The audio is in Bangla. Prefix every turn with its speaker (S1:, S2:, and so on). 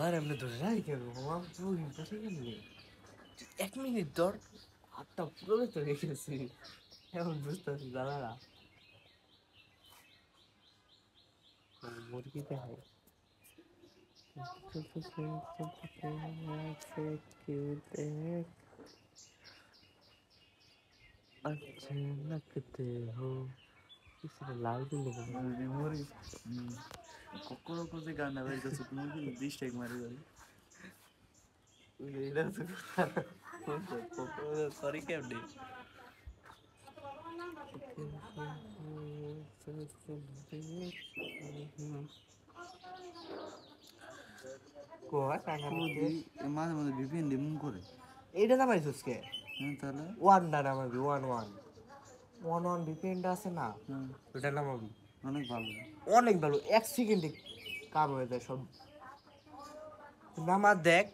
S1: Aremle dönerken তো bu impara gelmiyor. এক মিনিট ধর হাতটা পুরো তো রেখেছি এখন বুঝতেছি দাদা না মুরগিতে হয়
S2: अच्छे नकते हो इसमें लाल भी लगेगा मुर्गी
S3: কোনো কোন যে গান্না বের করছো তুমি কি বিশ টাইক মারি যাবে এটা তো সরি কেমনে
S1: মাঝে মাঝে দিয়ে এইটা কে হ্যাঁ, তাহলে one one one one one আছে না হ্যাঁ। ওটা নামাবি অনেক ভালো অনেক ভালো এক সেকেন্ডে কাম হয়ে যায় সব নামাজ দেখ